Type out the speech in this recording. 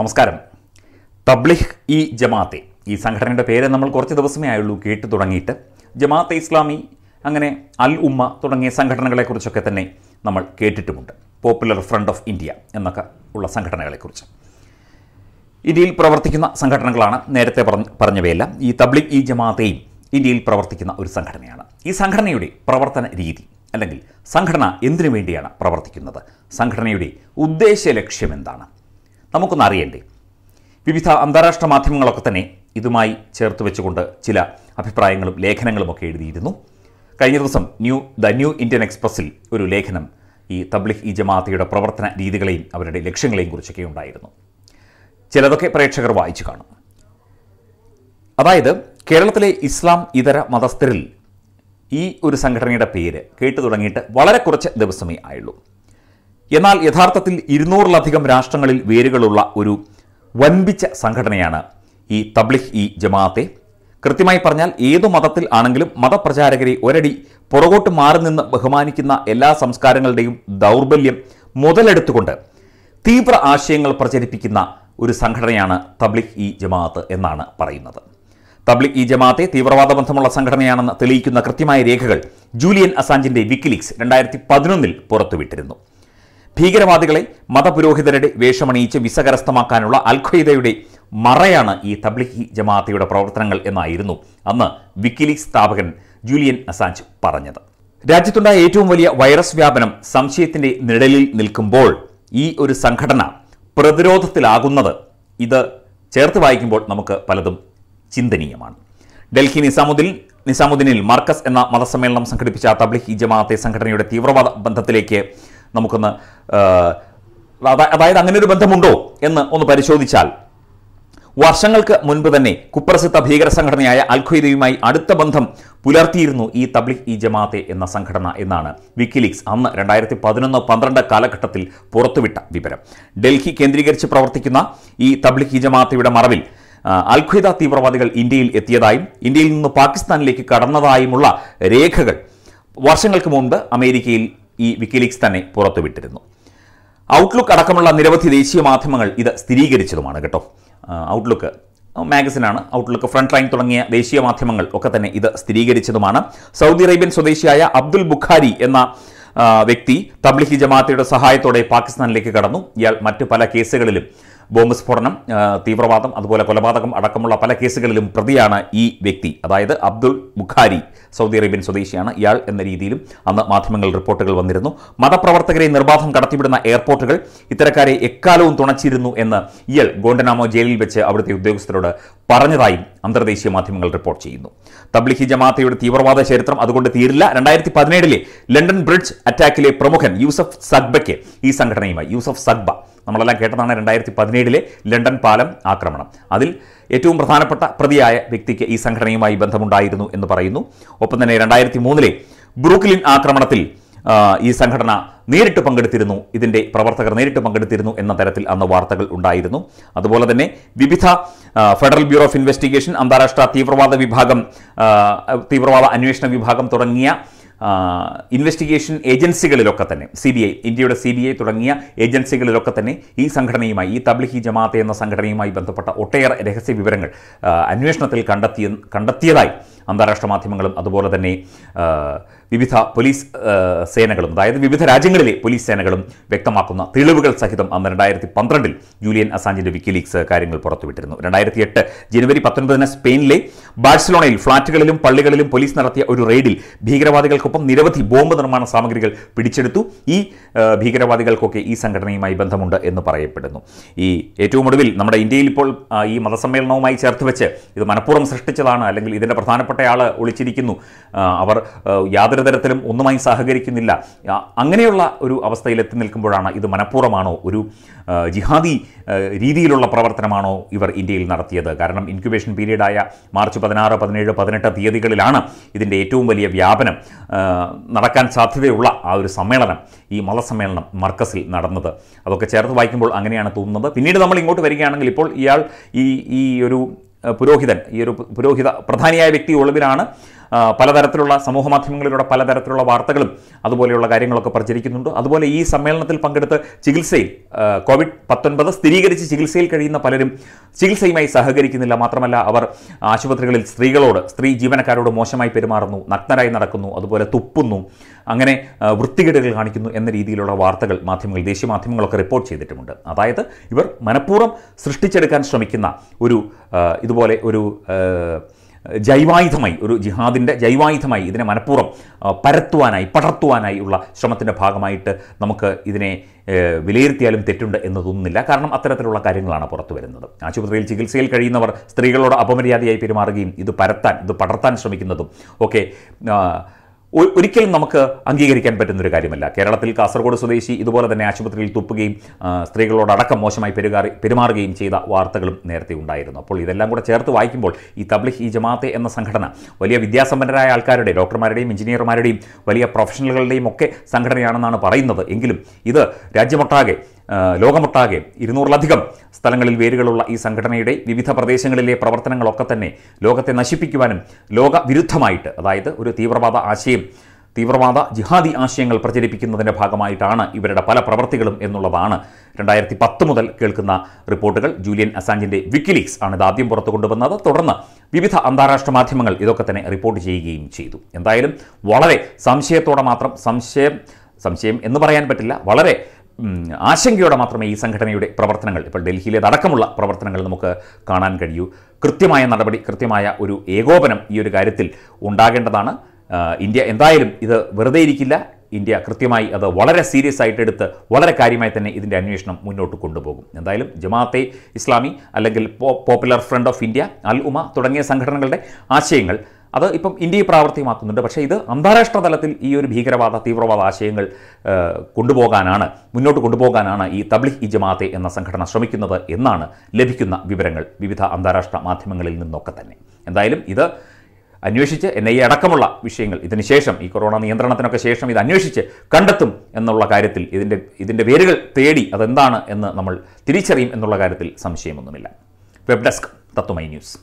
നമസ്കാരം തബ്ലിഹ് ഇ ജമാഅത്തെ ഈ സംഘടനയുടെ പേര് നമ്മൾ കുറച്ച് ദിവസമേ ആയുള്ളൂ കേട്ടു തുടങ്ങിയിട്ട് ജമാഅത്തെ ഇസ്ലാമി അങ്ങനെ അൽ ഉമ്മ തുടങ്ങിയ സംഘടനകളെക്കുറിച്ചൊക്കെ തന്നെ നമ്മൾ കേട്ടിട്ടുമുണ്ട് പോപ്പുലർ ഫ്രണ്ട് ഓഫ് ഇന്ത്യ എന്നൊക്കെ ഉള്ള സംഘടനകളെക്കുറിച്ച് ഇന്ത്യയിൽ പ്രവർത്തിക്കുന്ന സംഘടനകളാണ് നേരത്തെ പറഞ്ഞ പറഞ്ഞവയെല്ലാം ഈ തബ്ലിഖ് ഇ ജമാഅത്തെയും ഇന്ത്യയിൽ പ്രവർത്തിക്കുന്ന ഒരു സംഘടനയാണ് ഈ സംഘടനയുടെ പ്രവർത്തന രീതി അല്ലെങ്കിൽ സംഘടന എന്തിനു വേണ്ടിയാണ് പ്രവർത്തിക്കുന്നത് സംഘടനയുടെ ഉദ്ദേശ ലക്ഷ്യം എന്താണ് നമുക്കൊന്ന് അറിയണ്ടേ വിവിധ അന്താരാഷ്ട്ര മാധ്യമങ്ങളൊക്കെ തന്നെ ഇതുമായി ചേർത്ത് വെച്ചുകൊണ്ട് ചില അഭിപ്രായങ്ങളും ലേഖനങ്ങളും ഒക്കെ എഴുതിയിരുന്നു കഴിഞ്ഞ ദിവസം ന്യൂ ദ ന്യൂ ഇന്ത്യൻ എക്സ്പ്രസ്സിൽ ഒരു ലേഖനം ഈ തബ്ലിഖ് ഇ ജമാഅത്തയുടെ പ്രവർത്തന രീതികളെയും അവരുടെ ലക്ഷ്യങ്ങളെയും കുറിച്ചൊക്കെ ഉണ്ടായിരുന്നു ചിലതൊക്കെ പ്രേക്ഷകർ വായിച്ചു കാണും അതായത് കേരളത്തിലെ ഇസ്ലാം ഇതര മതസ്ഥരിൽ ഈ ഒരു സംഘടനയുടെ പേര് കേട്ടു തുടങ്ങിയിട്ട് വളരെ കുറച്ച് ദിവസമേ ആയുള്ളൂ എന്നാൽ യഥാർത്ഥത്തിൽ ഇരുന്നൂറിലധികം രാഷ്ട്രങ്ങളിൽ വേരുകളുള്ള ഒരു വൻപിച്ച സംഘടനയാണ് ഈ തബ്ലിഹ് ഇ ജമാഅത്തെ കൃത്യമായി പറഞ്ഞാൽ ഏതു മതത്തിൽ ആണെങ്കിലും മതപ്രചാരകരെ ഒരടി പുറകോട്ട് മാറി നിന്ന് ബഹുമാനിക്കുന്ന എല്ലാ സംസ്കാരങ്ങളുടെയും ദൗർബല്യം മുതലെടുത്തുകൊണ്ട് തീവ്ര ആശയങ്ങൾ പ്രചരിപ്പിക്കുന്ന ഒരു സംഘടനയാണ് തബ്ലിഹ് ഇ ജമാഅത്ത് എന്നാണ് പറയുന്നത് തബ്ലിഖ് ഇ ജമാഅത്തെ തീവ്രവാദ ബന്ധമുള്ള സംഘടനയാണെന്ന് തെളിയിക്കുന്ന കൃത്യമായ രേഖകൾ ജൂലിയൻ അസാഞ്ചിന്റെ വിക്കിലീക്സ് രണ്ടായിരത്തി പതിനൊന്നിൽ പുറത്തുവിട്ടിരുന്നു ഭീകരവാദികളെ മതപുരോഹിതരുടെ വേഷമണിയിച്ച് വിസകരസ്ഥമാക്കാനുള്ള അൽഖയ്ദയുടെ മറയാണ് ഈ തബ്ലിഹി ജമാഅത്തയുടെ പ്രവർത്തനങ്ങൾ എന്നായിരുന്നു അന്ന് വിക്കിലീക്സ് സ്ഥാപകൻ ജൂലിയൻ അസാഞ്ച് പറഞ്ഞത് രാജ്യത്തുണ്ടായ ഏറ്റവും വലിയ വൈറസ് വ്യാപനം സംശയത്തിന്റെ നിഴലിൽ നിൽക്കുമ്പോൾ ഈ ഒരു സംഘടന പ്രതിരോധത്തിലാകുന്നത് ഇത് ചേർത്ത് വായിക്കുമ്പോൾ നമുക്ക് പലതും ചിന്തനീയമാണ് ഡൽഹി നിസാമുദ്ദീൻ നിസാമുദ്ദീനിൽ മർക്കസ് എന്ന മതസമ്മേളനം സംഘടിപ്പിച്ച തബ്ലിഹ് ജമാഅത്തെ സംഘടനയുടെ തീവ്രവാദ ബന്ധത്തിലേക്ക് നമുക്കൊന്ന് അതായത് അങ്ങനെ ഒരു ബന്ധമുണ്ടോ എന്ന് ഒന്ന് പരിശോധിച്ചാൽ വർഷങ്ങൾക്ക് മുൻപ് തന്നെ കുപ്രസിദ്ധ ഭീകര സംഘടനയായ അൽഖ്വയ്ദയുമായി അടുത്ത ബന്ധം പുലർത്തിയിരുന്നു ഈ തബ്ലിഖ് ഇ ജമാഅത്തെ എന്ന സംഘടന എന്നാണ് വിക്കിലീക്സ് അന്ന് രണ്ടായിരത്തി പതിനൊന്ന് പന്ത്രണ്ട് കാലഘട്ടത്തിൽ പുറത്തുവിട്ട വിവരം ഡൽഹി കേന്ദ്രീകരിച്ച് പ്രവർത്തിക്കുന്ന ഈ തബ്ലിഖ് ഇ ജമാഅത്തയുടെ മറവിൽ അൽഖ്വയ്ദ തീവ്രവാദികൾ ഇന്ത്യയിൽ എത്തിയതായും ഇന്ത്യയിൽ നിന്ന് പാകിസ്ഥാനിലേക്ക് കടന്നതായുമുള്ള രേഖകൾ വർഷങ്ങൾക്ക് മുൻപ് അമേരിക്കയിൽ ഈ വിക്കിലീക്സ് തന്നെ പുറത്തുവിട്ടിരുന്നു ഔട്ട്ലുക്ക് അടക്കമുള്ള നിരവധി ദേശീയ മാധ്യമങ്ങൾ ഇത് സ്ഥിരീകരിച്ചതുമാണ് കേട്ടോ ഔട്ട്ലുക്ക് മാഗസിനാണ് ഔട്ട്ലുക്ക് ഫ്രണ്ട് ലൈൻ തുടങ്ങിയ ദേശീയ മാധ്യമങ്ങൾ ഒക്കെ തന്നെ ഇത് സ്ഥിരീകരിച്ചതുമാണ് സൗദി അറേബ്യൻ സ്വദേശിയായ അബ്ദുൽ ബുഖാരി എന്ന വ്യക്തി തബ്ലിഹി ജമാഅത്തയുടെ സഹായത്തോടെ പാകിസ്ഥാനിലേക്ക് കടന്നു ഇയാൾ മറ്റ് പല കേസുകളിലും ബോംബ് സ്ഫോടനം തീവ്രവാദം അതുപോലെ കൊലപാതകം അടക്കമുള്ള പല കേസുകളിലും പ്രതിയാണ് ഈ വ്യക്തി അതായത് അബ്ദുൾ മുഖാരി സൗദി അറേബ്യൻ സ്വദേശിയാണ് ഇയാൾ എന്ന രീതിയിലും അന്ന് മാധ്യമങ്ങളിൽ റിപ്പോർട്ടുകൾ വന്നിരുന്നു മതപ്രവർത്തകരെ നിർബാധം കടത്തിവിടുന്ന എയർപോർട്ടുകൾ ഇത്തരക്കാരെ എക്കാലവും തുണച്ചിരുന്നു എന്ന് ഇയാൾ ഗോണ്ടനാമോ ജയിലിൽ വെച്ച് അവിടുത്തെ ഉദ്യോഗസ്ഥരോട് പറഞ്ഞതായും അന്തർദേശീയ മാധ്യമങ്ങൾ റിപ്പോർട്ട് ചെയ്യുന്നു തബ്ലിഹി ജമാഅത്തയുടെ തീവ്രവാദ ചരിത്രം അതുകൊണ്ട് തീരില്ല രണ്ടായിരത്തി പതിനേഴിലെ ലണ്ടൻ ബ്രിഡ്ജ് അറ്റാക്കിലെ പ്രമുഖൻ യൂസഫ് സഗ്ബയ്ക്ക് ഈ സംഘടനയുമായി യൂസഫ് സഗ്ബ നമ്മളെല്ലാം കേട്ടതാണ് രണ്ടായിരത്തി പതിനേഴിലെ ലണ്ടൻ പാലം ആക്രമണം അതിൽ ഏറ്റവും പ്രധാനപ്പെട്ട പ്രതിയായ വ്യക്തിക്ക് ഈ സംഘടനയുമായി ബന്ധമുണ്ടായിരുന്നു എന്ന് പറയുന്നു ഒപ്പം തന്നെ രണ്ടായിരത്തി മൂന്നിലെ ബ്രൂക്ലിൻ ആക്രമണത്തിൽ ഈ സംഘടന നേരിട്ട് പങ്കെടുത്തിരുന്നു ഇതിൻ്റെ പ്രവർത്തകർ നേരിട്ട് പങ്കെടുത്തിരുന്നു എന്ന തരത്തിൽ അന്ന് വാർത്തകൾ ഉണ്ടായിരുന്നു അതുപോലെ തന്നെ വിവിധ ഫെഡറൽ ബ്യൂറോ ഓഫ് ഇൻവെസ്റ്റിഗേഷൻ അന്താരാഷ്ട്ര തീവ്രവാദ വിഭാഗം തീവ്രവാദ അന്വേഷണ വിഭാഗം തുടങ്ങിയ ഇൻവെസ്റ്റിഗേഷൻ ഏജൻസികളിലൊക്കെ തന്നെ സി ബി ഐ ഇന്ത്യയുടെ സി ബി ഐ തുടങ്ങിയ ഏജൻസികളിലൊക്കെ തന്നെ ഈ സംഘടനയുമായി ഈ തബ്ലിഹി ജമാഅത്ത് എന്ന സംഘടനയുമായി ബന്ധപ്പെട്ട ഒട്ടേറെ രഹസ്യ വിവരങ്ങൾ അന്വേഷണത്തിൽ കണ്ടെത്തിയ കണ്ടെത്തിയതായി അന്താരാഷ്ട്ര മാധ്യമങ്ങളും അതുപോലെ തന്നെ വിവിധ പോലീസ് സേനകളും അതായത് വിവിധ രാജ്യങ്ങളിലെ പോലീസ് സേനകളും വ്യക്തമാക്കുന്ന തെളിവുകൾ സഹിതം അന്ന് രണ്ടായിരത്തി പന്ത്രണ്ടിൽ ജൂലിയൻ അസാഞ്ചിൻ്റെ വിക്കിലീക്സ് കാര്യങ്ങൾ പുറത്തുവിട്ടിരുന്നു രണ്ടായിരത്തി എട്ട് ജനുവരി പത്തൊൻപതിന് സ്പെയിനിലെ ബാഴ്സലോണയിൽ ഫ്ളാറ്റുകളിലും പള്ളികളിലും പോലീസ് നടത്തിയ ഒരു റെയ്ഡിൽ ഭീകരവാദികൾക്കൊപ്പം നിരവധി ബോംബ് നിർമ്മാണ സാമഗ്രികൾ പിടിച്ചെടുത്തു ഈ ഭീകരവാദികൾക്കൊക്കെ ഈ സംഘടനയുമായി ബന്ധമുണ്ട് എന്ന് പറയപ്പെടുന്നു ഈ ഏറ്റവും ഒടുവിൽ നമ്മുടെ ഇന്ത്യയിൽ ഇപ്പോൾ ഈ മതസമ്മേളനവുമായി ചേർത്ത് വെച്ച് ഇത് മനഃപൂർവ്വം സൃഷ്ടിച്ചതാണ് അല്ലെങ്കിൽ ഇതിൻ്റെ പ്രധാനപ്പെട്ട ആൾ ഒളിച്ചിരിക്കുന്നു അവർ യാതൊരു യാതൊരു തരത്തിലും ഒന്നുമായി സഹകരിക്കുന്നില്ല അങ്ങനെയുള്ള ഒരു അവസ്ഥയിൽ എത്തി നിൽക്കുമ്പോഴാണ് ഇത് മനഃപൂർവ്വമാണോ ഒരു ജിഹാദി രീതിയിലുള്ള പ്രവർത്തനമാണോ ഇവർ ഇന്ത്യയിൽ നടത്തിയത് കാരണം ഇൻക്യുബേഷൻ പീരീഡായ മാർച്ച് പതിനാറ് പതിനേഴ് പതിനെട്ട് തീയതികളിലാണ് ഇതിൻ്റെ ഏറ്റവും വലിയ വ്യാപനം നടക്കാൻ സാധ്യതയുള്ള ആ ഒരു സമ്മേളനം ഈ മതസമ്മേളനം മർക്കസിൽ നടന്നത് അതൊക്കെ ചേർത്ത് വായിക്കുമ്പോൾ അങ്ങനെയാണ് തോന്നുന്നത് പിന്നീട് നമ്മൾ ഇങ്ങോട്ട് വരികയാണെങ്കിൽ ഇപ്പോൾ ഇയാൾ ഈ ഈ ഒരു പുരോഹിതൻ ഈ ഒരു പുരോഹിത പ്രധാനിയായ വ്യക്തി ഒളിവിലാണ് പലതരത്തിലുള്ള സമൂഹ മാധ്യമങ്ങളിലൂടെ പലതരത്തിലുള്ള വാർത്തകളും അതുപോലെയുള്ള കാര്യങ്ങളൊക്കെ പ്രചരിക്കുന്നുണ്ട് അതുപോലെ ഈ സമ്മേളനത്തിൽ പങ്കെടുത്ത് ചികിത്സയിൽ കോവിഡ് പത്തൊൻപത് സ്ഥിരീകരിച്ച് ചികിത്സയിൽ കഴിയുന്ന പലരും ചികിത്സയുമായി സഹകരിക്കുന്നില്ല മാത്രമല്ല അവർ ആശുപത്രികളിൽ സ്ത്രീകളോട് സ്ത്രീ ജീവനക്കാരോട് മോശമായി പെരുമാറുന്നു നഗ്നരായി നടക്കുന്നു അതുപോലെ തുപ്പുന്നു അങ്ങനെ വൃത്തികേടുകൾ കാണിക്കുന്നു എന്ന രീതിയിലുള്ള വാർത്തകൾ മാധ്യമങ്ങൾ ദേശീയ മാധ്യമങ്ങളൊക്കെ റിപ്പോർട്ട് ചെയ്തിട്ടുമുണ്ട് അതായത് ഇവർ മനഃപൂർവ്വം സൃഷ്ടിച്ചെടുക്കാൻ ശ്രമിക്കുന്ന ഒരു ഇതുപോലെ ഒരു ജൈവായുധമായി ഒരു ജിഹാദിൻ്റെ ജൈവായുധമായി ഇതിനെ മനഃപൂർവ്വം പരത്തുവാനായി പടർത്തുവാനായി ഉള്ള ശ്രമത്തിൻ്റെ ഭാഗമായിട്ട് നമുക്ക് ഇതിനെ വിലയിരുത്തിയാലും തെറ്റുണ്ട് എന്ന് തോന്നുന്നില്ല കാരണം അത്തരത്തിലുള്ള കാര്യങ്ങളാണ് പുറത്തു വരുന്നത് ആശുപത്രിയിൽ ചികിത്സയിൽ കഴിയുന്നവർ സ്ത്രീകളോട് അപമര്യാദയായി പെരുമാറുകയും ഇത് പരത്താൻ ഇത് പടർത്താൻ ശ്രമിക്കുന്നതും ഒക്കെ ഒരിക്കലും നമുക്ക് അംഗീകരിക്കാൻ പറ്റുന്നൊരു കാര്യമല്ല കേരളത്തിൽ കാസർഗോഡ് സ്വദേശി ഇതുപോലെ തന്നെ ആശുപത്രിയിൽ തുപ്പുകയും സ്ത്രീകളോടടക്കം മോശമായി പെരുകാറി പെരുമാറുകയും ചെയ്ത വാർത്തകളും നേരത്തെ ഉണ്ടായിരുന്നു അപ്പോൾ ഇതെല്ലാം കൂടെ ചേർത്ത് വായിക്കുമ്പോൾ ഈ തബ്ലിഹ് ഈ ജമാഅത്തെ എന്ന സംഘടന വലിയ വിദ്യാസമ്പന്നരായ ആൾക്കാരുടെ ഡോക്ടർമാരുടെയും എഞ്ചിനീയർമാരുടെയും വലിയ പ്രൊഫഷണലുകളുടെയും ഒക്കെ സംഘടനയാണെന്നാണ് പറയുന്നത് എങ്കിലും ഇത് രാജ്യമൊട്ടാകെ ലോകമൊട്ടാകെ ഇരുന്നൂറിലധികം സ്ഥലങ്ങളിൽ വേരുകളുള്ള ഈ സംഘടനയുടെ വിവിധ പ്രദേശങ്ങളിലെ പ്രവർത്തനങ്ങളൊക്കെ തന്നെ ലോകത്തെ നശിപ്പിക്കുവാനും ലോകവിരുദ്ധമായിട്ട് അതായത് ഒരു തീവ്രവാദ ആശയം തീവ്രവാദ ജിഹാദി ആശയങ്ങൾ പ്രചരിപ്പിക്കുന്നതിൻ്റെ ഭാഗമായിട്ടാണ് ഇവരുടെ പല പ്രവർത്തികളും എന്നുള്ളതാണ് രണ്ടായിരത്തി പത്ത് മുതൽ കേൾക്കുന്ന റിപ്പോർട്ടുകൾ ജൂലിയൻ അസാഞ്ചിൻ്റെ വിക്കിലീക്സ് ആണ് ആദ്യം പുറത്തു കൊണ്ടുവന്നത് തുടർന്ന് വിവിധ അന്താരാഷ്ട്ര മാധ്യമങ്ങൾ ഇതൊക്കെ തന്നെ റിപ്പോർട്ട് ചെയ്യുകയും ചെയ്തു എന്തായാലും വളരെ സംശയത്തോടെ മാത്രം സംശയം സംശയം എന്ന് പറയാൻ പറ്റില്ല വളരെ ആശങ്കയോടെ മാത്രമേ ഈ സംഘടനയുടെ പ്രവർത്തനങ്ങൾ ഇപ്പോൾ അടക്കമുള്ള പ്രവർത്തനങ്ങൾ നമുക്ക് കാണാൻ കഴിയൂ കൃത്യമായ നടപടി കൃത്യമായ ഒരു ഏകോപനം ഈ ഒരു കാര്യത്തിൽ ഉണ്ടാകേണ്ടതാണ് ഇന്ത്യ എന്തായാലും ഇത് വെറുതെ ഇരിക്കില്ല ഇന്ത്യ കൃത്യമായി അത് വളരെ സീരിയസ് ആയിട്ട് എടുത്ത് വളരെ കാര്യമായി തന്നെ ഇതിൻ്റെ അന്വേഷണം മുന്നോട്ട് കൊണ്ടുപോകും എന്തായാലും ജമാഅത്തെ ഇസ്ലാമി അല്ലെങ്കിൽ popular front of India Al Umma തുടങ്ങിയ സംഘടനകളുടെ ആശയങ്ങൾ അത് ഇപ്പം ഇന്ത്യയെ പ്രാവർത്തികമാക്കുന്നുണ്ട് പക്ഷേ ഇത് അന്താരാഷ്ട്ര തലത്തിൽ ഈ ഒരു ഭീകരവാദ തീവ്രവാദ ആശയങ്ങൾ കൊണ്ടുപോകാനാണ് മുന്നോട്ട് കൊണ്ടുപോകാനാണ് ഈ തബ്ലിഖ് ഇ ജമാഅത്തെ എന്ന സംഘടന ശ്രമിക്കുന്നത് എന്നാണ് ലഭിക്കുന്ന വിവരങ്ങൾ വിവിധ അന്താരാഷ്ട്ര മാധ്യമങ്ങളിൽ നിന്നൊക്കെ തന്നെ എന്തായാലും ഇത് അന്വേഷിച്ച് എൻ ഐ എ അടക്കമുള്ള വിഷയങ്ങൾ ഇതിനുശേഷം ഈ കൊറോണ നിയന്ത്രണത്തിനൊക്കെ ശേഷം ഇത് അന്വേഷിച്ച് കണ്ടെത്തും എന്നുള്ള കാര്യത്തിൽ ഇതിൻ്റെ ഇതിൻ്റെ വേരുകൾ തേടി അതെന്താണ് എന്ന് നമ്മൾ തിരിച്ചറിയും എന്നുള്ള കാര്യത്തിൽ സംശയമൊന്നുമില്ല വെബ് ഡെസ്ക് തത്വമൈ ന്യൂസ്